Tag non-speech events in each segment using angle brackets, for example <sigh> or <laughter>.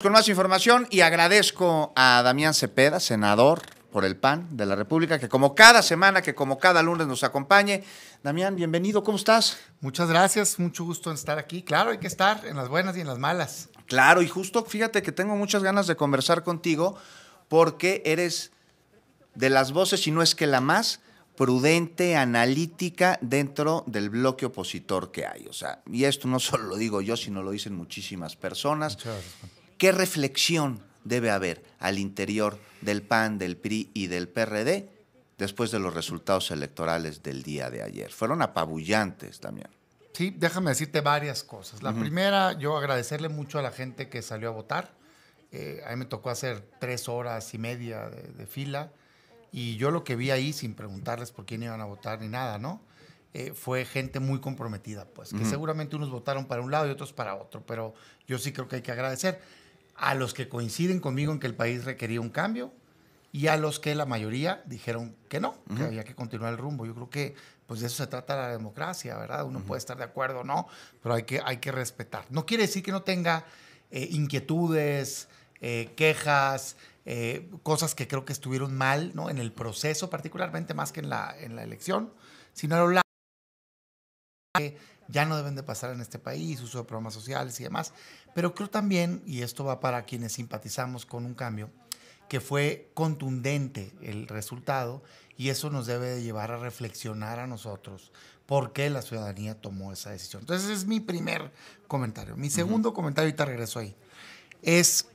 Con más información y agradezco a Damián Cepeda, senador por el PAN de la República, que como cada semana, que como cada lunes nos acompañe. Damián, bienvenido, ¿cómo estás? Muchas gracias, mucho gusto en estar aquí. Claro, hay que estar en las buenas y en las malas. Claro, y justo fíjate que tengo muchas ganas de conversar contigo porque eres de las voces, y no es que la más prudente, analítica dentro del bloque opositor que hay. O sea, y esto no <laughs> solo lo digo yo, sino lo dicen muchísimas personas. Muchas gracias ¿Qué reflexión debe haber al interior del PAN, del PRI y del PRD después de los resultados electorales del día de ayer? Fueron apabullantes también. Sí, déjame decirte varias cosas. La primera, yo agradecerle mucho a la gente que salió a votar. Eh, a mí me tocó hacer tres horas y media de, fila y yo lo que vi ahí, sin preguntarles por quién iban a votar ni nada, ¿no? Eh, fue gente muy comprometida, pues, que seguramente unos votaron para un lado y otros para otro, pero yo sí creo que hay que agradecer a los que coinciden conmigo en que el país requería un cambio y a los que la mayoría dijeron que no, que había que continuar el rumbo. Yo creo que pues de eso se trata la democracia, ¿verdad? Uno puede estar de acuerdo o no, pero hay que, hay que respetar. No quiere decir que no tenga eh, inquietudes, eh, quejas, eh, cosas que creo que estuvieron mal, ¿no? En el proceso particularmente, más que en la, en la elección, sino a lo largo que ya no deben de pasar en este país, uso de programas sociales y demás. Pero creo también, y esto va para quienes simpatizamos con un cambio, que fue contundente el resultado y eso nos debe de llevar a reflexionar a nosotros por qué la ciudadanía tomó esa decisión. Entonces ese es mi primer comentario. Mi segundo comentario, y te regreso ahí, es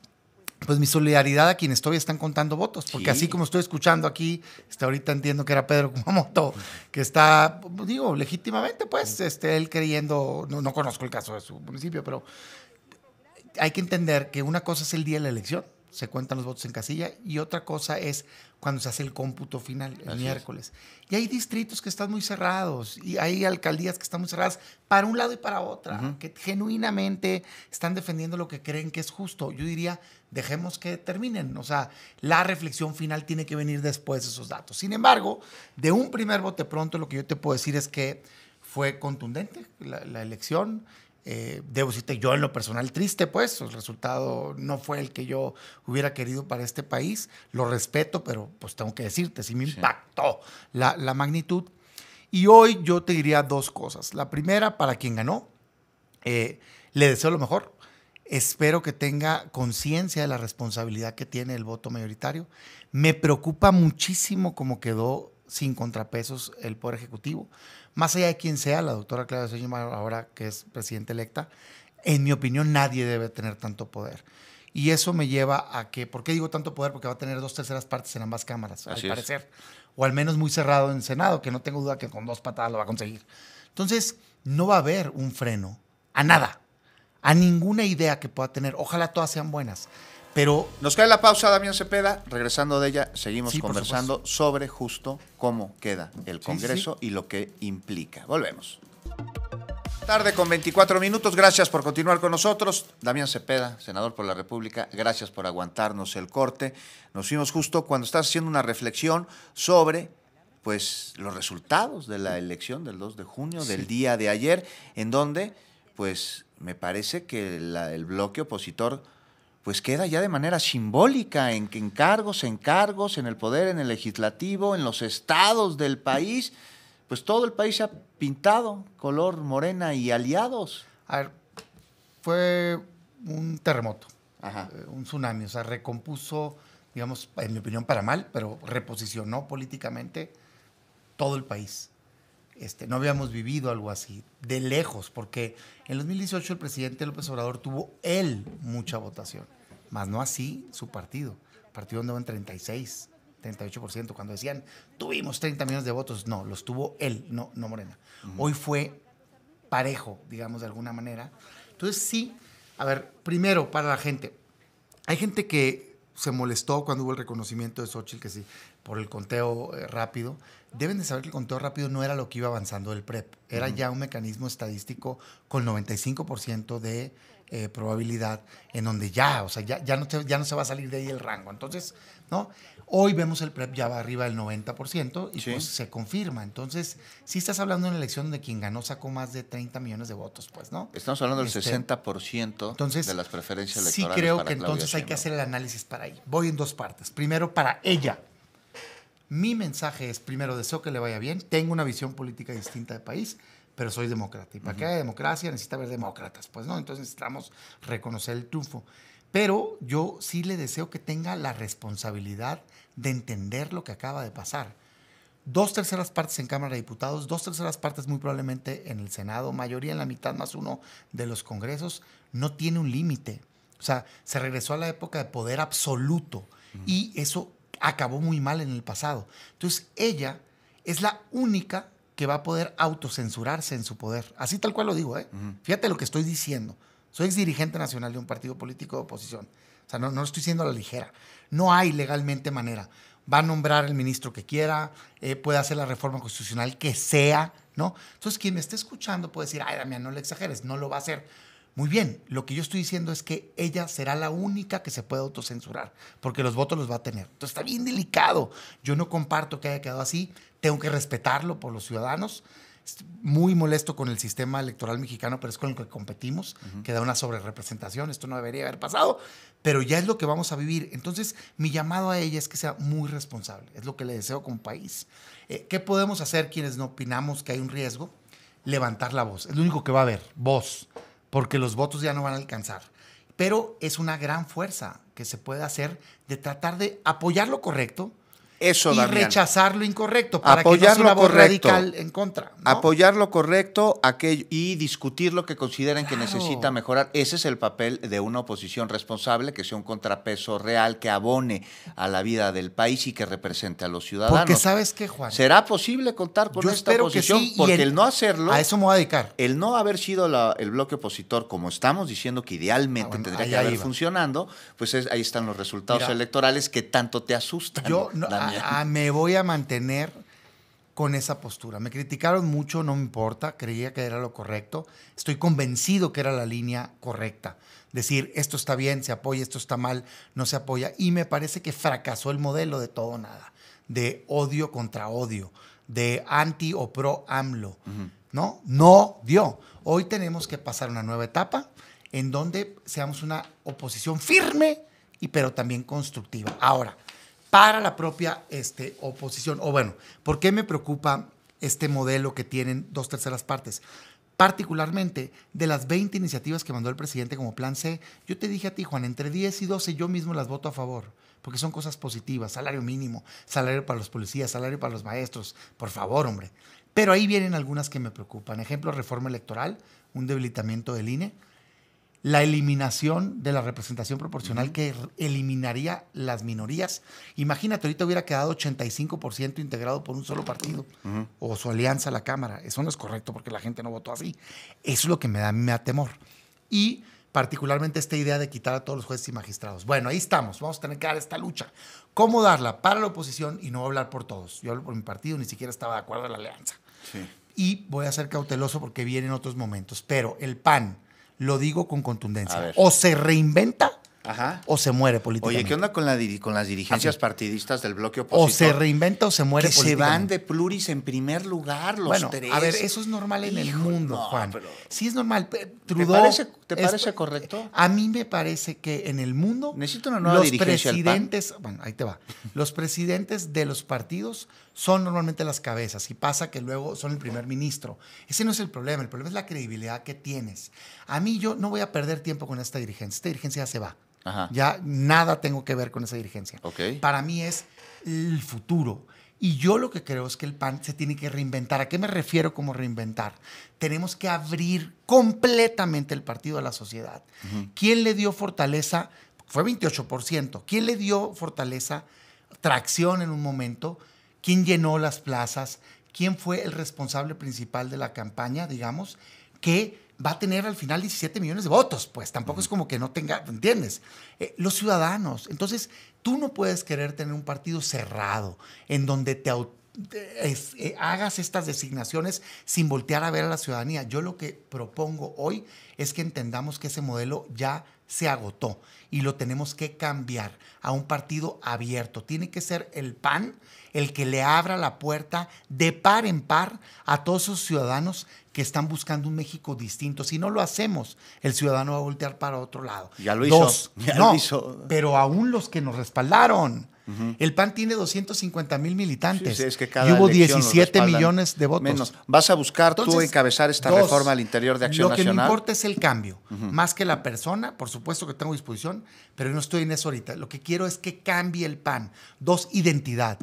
pues mi solidaridad a quienes todavía están contando votos, porque así como estoy escuchando aquí, hasta este, ahorita entiendo que era Pedro Kumamoto, que está, digo, legítimamente, pues, este, él creyendo, no conozco el caso de su municipio, pero hay que entender que una cosa es el día de la elección se cuentan los votos en casilla y otra cosa es cuando se hace el cómputo final el miércoles. Y hay distritos que están muy cerrados y hay alcaldías que están muy cerradas para un lado y para otra, que genuinamente están defendiendo lo que creen que es justo. Yo diría, dejemos que terminen, o sea, la reflexión final tiene que venir después de esos datos. Sin embargo, de un primer bote pronto lo que yo te puedo decir es que fue contundente la elección, eh, debo decirte, yo en lo personal triste, pues el resultado no fue el que yo hubiera querido para este país. Lo respeto, pero pues tengo que decirte, sí me impactó La, la, magnitud. Y hoy yo te diría dos cosas. La primera, para quien ganó, eh, le deseo lo mejor. Espero que tenga conciencia de la responsabilidad que tiene el voto mayoritario. Me preocupa muchísimo cómo quedó sin contrapesos el Poder Ejecutivo. Más allá de quien sea, la doctora Claudia Sheinbaum ahora que es presidenta electa, en mi opinión nadie debe tener tanto poder. Y eso me lleva a que, ¿por qué digo tanto poder? Porque va a tener dos terceras partes en ambas cámaras, al parecer. O al menos muy cerrado en el Senado, que no tengo duda que con dos patadas lo va a conseguir. Entonces, no va a haber un freno a nada, a ninguna idea que pueda tener. Ojalá todas sean buenas. Pero nos cae la pausa, Damián Cepeda. Regresando de ella, seguimos conversando sobre justo cómo queda el Congreso y lo que implica. Volvemos. Tarde con 24 minutos. Gracias por continuar con nosotros. Damián Cepeda, senador por la República, gracias por aguantarnos el corte. Nos fuimos justo cuando estás haciendo una reflexión sobre pues los resultados de la elección del 2 de junio, del día de ayer, en donde pues me parece que el bloque opositor pues queda ya de manera simbólica en, en cargos, en cargos, en el poder, en el legislativo, en los estados del país. Pues todo el país se ha pintado color morena y aliados. A ver, fue un terremoto, eh, un tsunami, o sea, recompuso, digamos, en mi opinión para mal, pero reposicionó políticamente todo el país. Este, no habíamos vivido algo así, de lejos, porque en 2018 el presidente López Obrador tuvo él mucha votación, más no así su partido. partido andaba en 36, 38%. Cuando decían, tuvimos 30 millones de votos, no, los tuvo él, no, no Morena. Hoy fue parejo, digamos, de alguna manera. Entonces sí, a ver, primero para la gente, hay gente que se molestó cuando hubo el reconocimiento de Xochitl, que sí, por el conteo eh, rápido, deben de saber que el conteo rápido no era lo que iba avanzando el PREP, era ya un mecanismo estadístico con 95% de eh, probabilidad en donde ya, o sea, ya, no ya no se va a salir de ahí el rango. Entonces, ¿no? Hoy vemos el PREP ya va arriba del 90% y pues se confirma. Entonces, si estás hablando de una elección de quien ganó sacó más de 30 millones de votos, pues, ¿no? Estamos hablando del 60% este, de las preferencias electorales. Sí creo que entonces hay que hacer el análisis para ahí. Voy en dos partes. Primero, para ella. Mi mensaje es, primero, deseo que le vaya bien, tengo una visión política distinta de país, pero soy demócrata. Y para que haya democracia necesita haber demócratas. Pues no, entonces necesitamos reconocer el triunfo. Pero yo sí le deseo que tenga la responsabilidad de entender lo que acaba de pasar. Dos terceras partes en Cámara de Diputados, dos terceras partes muy probablemente en el Senado, mayoría en la mitad más uno de los congresos, no tiene un límite. O sea, se regresó a la época de poder absoluto. Y eso acabó muy mal en el pasado. Entonces ella es la única que va a poder autocensurarse en su poder. Así tal cual lo digo, ¿eh? Fíjate lo que estoy diciendo. Soy ex dirigente nacional de un partido político de oposición. O sea, no, no lo estoy diciendo a la ligera. No hay legalmente manera. Va a nombrar el ministro que quiera, eh, puede hacer la reforma constitucional que sea, ¿no? Entonces, quien me esté escuchando puede decir, ay, Damián, no le exageres, no lo va a hacer. Muy bien, lo que yo estoy diciendo es que ella será la única que se puede autocensurar, porque los votos los va a tener. Entonces está bien delicado. Yo no comparto que haya quedado así, tengo que respetarlo por los ciudadanos. Muy molesto con el sistema electoral mexicano, pero es con el que competimos, que da una sobrerepresentación. Esto no debería haber pasado, pero ya es lo que vamos a vivir. Entonces, mi llamado a ella es que sea muy responsable. Es lo que le deseo como país. Eh, ¿Qué podemos hacer quienes no opinamos que hay un riesgo? Levantar la voz. Es lo único que va a haber, voz porque los votos ya no van a alcanzar. Pero es una gran fuerza que se puede hacer de tratar de apoyar lo correcto, y rechazar lo incorrecto para Apoyar que no radical en contra. Apoyar lo correcto y discutir lo que consideren que necesita mejorar. Ese es el papel de una oposición responsable, que sea un contrapeso real, que abone a la vida del país y que represente a los ciudadanos. Porque sabes qué, Juan. ¿Será posible contar con esta oposición? porque el, no hacerlo... A eso me voy a dedicar. El no haber sido el bloque opositor, como estamos diciendo que idealmente ah, tendría que ir funcionando, pues ahí están los resultados electorales que tanto te asustan. Yo, no, ah, Ah, me voy a mantener con esa postura. Me criticaron mucho, no me importa, creía que era lo correcto. Estoy convencido que era la línea correcta. Decir, esto está bien, se apoya, esto está mal, no se apoya. Y me parece que fracasó el modelo de todo nada, de odio contra odio, de anti o pro AMLO. No, no dio. Hoy tenemos que pasar una nueva etapa en donde seamos una oposición firme, y pero también constructiva. Ahora, para la propia este, oposición. O bueno, ¿por qué me preocupa este modelo que tienen dos terceras partes? Particularmente de las 20 iniciativas que mandó el presidente como plan C, yo te dije a ti, Juan, entre 10 y 12 yo mismo las voto a favor, porque son cosas positivas, salario mínimo, salario para los policías, salario para los maestros, por favor, hombre. Pero ahí vienen algunas que me preocupan. Ejemplo, reforma electoral, un debilitamiento del INE la eliminación de la representación proporcional que eliminaría las minorías. Imagínate, ahorita hubiera quedado 85% integrado por un solo partido o su alianza a la Cámara. Eso no es correcto porque la gente no votó así. Eso es lo que me da, me da temor. Y particularmente esta idea de quitar a todos los jueces y magistrados. Bueno, ahí estamos, vamos a tener que dar esta lucha. ¿Cómo darla para la oposición y no hablar por todos? Yo hablo por mi partido, ni siquiera estaba de acuerdo en la alianza. Y voy a ser cauteloso porque en otros momentos, pero el PAN, lo digo con contundencia. O se reinventa o se muere políticamente. Oye, ¿qué onda con, las dirigencias ah, partidistas del bloque opositor? O se reinventa o se muere que se van de pluris en primer lugar los bueno, a ver, eso es normal en el mundo, Juan. sí es normal. Trudeau... parece ¿Te parece correcto? A mí me parece que en el mundo Necesito los presidentes, bueno, ahí te va. Los presidentes de los partidos son normalmente las cabezas y pasa que luego son el primer ministro. Ese no es el problema, el problema es la credibilidad que tienes. A mí yo no voy a perder tiempo con esta dirigencia, esta dirigencia ya se va. Ya nada tengo que ver con esa dirigencia. Para mí es el futuro. Y yo lo que creo es que el PAN se tiene que reinventar. ¿A qué me refiero como reinventar? Tenemos que abrir completamente el partido a la sociedad. ¿Quién le dio fortaleza? Fue 28%. ¿Quién le dio fortaleza, tracción en un momento? ¿Quién llenó las plazas? ¿Quién fue el responsable principal de la campaña, digamos? Que va a tener al final 17 millones de votos, pues tampoco es como que no tenga, ¿entiendes? Eh, los ciudadanos, entonces tú no puedes querer tener un partido cerrado en donde te eh, hagas estas designaciones sin voltear a ver a la ciudadanía. Yo lo que propongo hoy es que entendamos que ese modelo ya se agotó y lo tenemos que cambiar a un partido abierto. Tiene que ser el PAN el que le abra la puerta de par en par a todos esos ciudadanos que están buscando un México distinto. Si no lo hacemos, el ciudadano va a voltear para otro lado. Ya lo hizo. <laughs> ya lo hizo. Pero aún los que nos respaldaron. El PAN tiene 250 mil militantes. y hubo 17 millones de votos. Menos. ¿Vas a buscar tú encabezar esta reforma al interior de Acción Nacional? Lo que importa es el cambio, más que la persona, por supuesto supuesto que tengo disposición, pero no estoy en eso ahorita. Lo que quiero es que cambie el pan. Dos, identidad.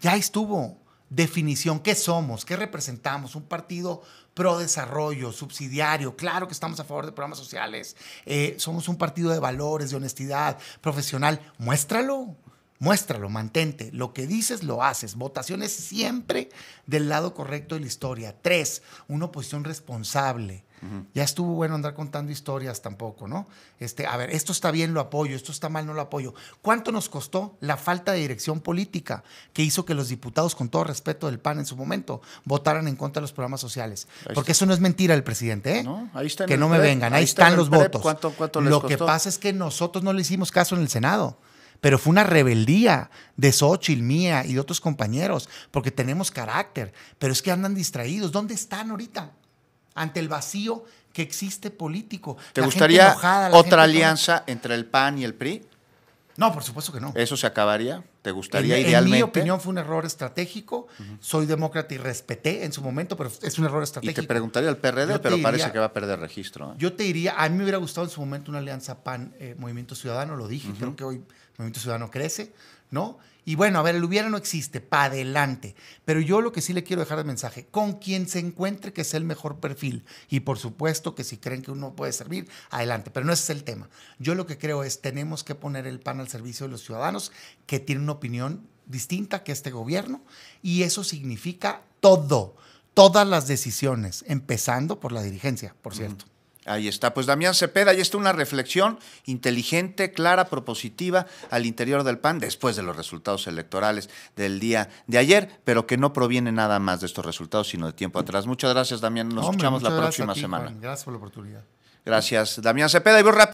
Ya estuvo. Definición, ¿qué somos? ¿Qué representamos? Un partido pro desarrollo, subsidiario, claro que estamos a favor de programas sociales, eh, somos un partido de valores, de honestidad, profesional, muéstralo, muéstralo, mantente, lo que dices lo haces, votaciones siempre del lado correcto de la historia. Tres, una oposición responsable, ya estuvo bueno andar contando historias tampoco, ¿no? Este, a ver, esto está bien, lo apoyo, esto está mal, no lo apoyo. ¿Cuánto nos costó la falta de dirección política que hizo que los diputados, con todo respeto del PAN en su momento, votaran en contra de los programas sociales? Porque eso no es mentira el presidente, ¿eh? que no me vengan, ahí, están los votos. lo que pasa es que nosotros no le hicimos caso en el Senado pero fue una rebeldía de Xochitl, mía y de otros compañeros, porque tenemos carácter, pero es que andan distraídos. ¿Dónde están ahorita? ante el vacío que existe político. ¿Te gustaría otra alianza entre el PAN y el PRI? No, por supuesto que no. ¿Eso se acabaría? ¿Te gustaría idealmente? En mi opinión fue un error estratégico. Soy demócrata y respeté en su momento, pero es un error estratégico. Y te preguntaría al PRD, pero parece que va a perder registro. ¿eh? Yo te diría, a mí me hubiera gustado en su momento una alianza PAN-Movimiento eh, Ciudadano, lo dije, creo que hoy Movimiento Ciudadano crece. ¿no? Y bueno, a ver, el hubiera no existe, para adelante. Pero yo lo que sí le quiero dejar de mensaje, con quien se encuentre que es el mejor perfil, y por supuesto que si creen que uno puede servir, adelante, pero no ese es el tema. Yo lo que creo es, tenemos que poner el pan al servicio de los ciudadanos que tienen una opinión distinta que este gobierno, y eso significa todo, todas las decisiones, empezando por la dirigencia, por cierto. Ahí está, pues Damián Cepeda, ahí está una reflexión inteligente, clara, propositiva al interior del PAN después de los resultados electorales del día de ayer, pero que no proviene nada más de estos resultados, sino de tiempo atrás. Muchas gracias, Damián. Nos escuchamos la próxima semana. Gracias por la oportunidad. Gracias, Damián Cepeda. Y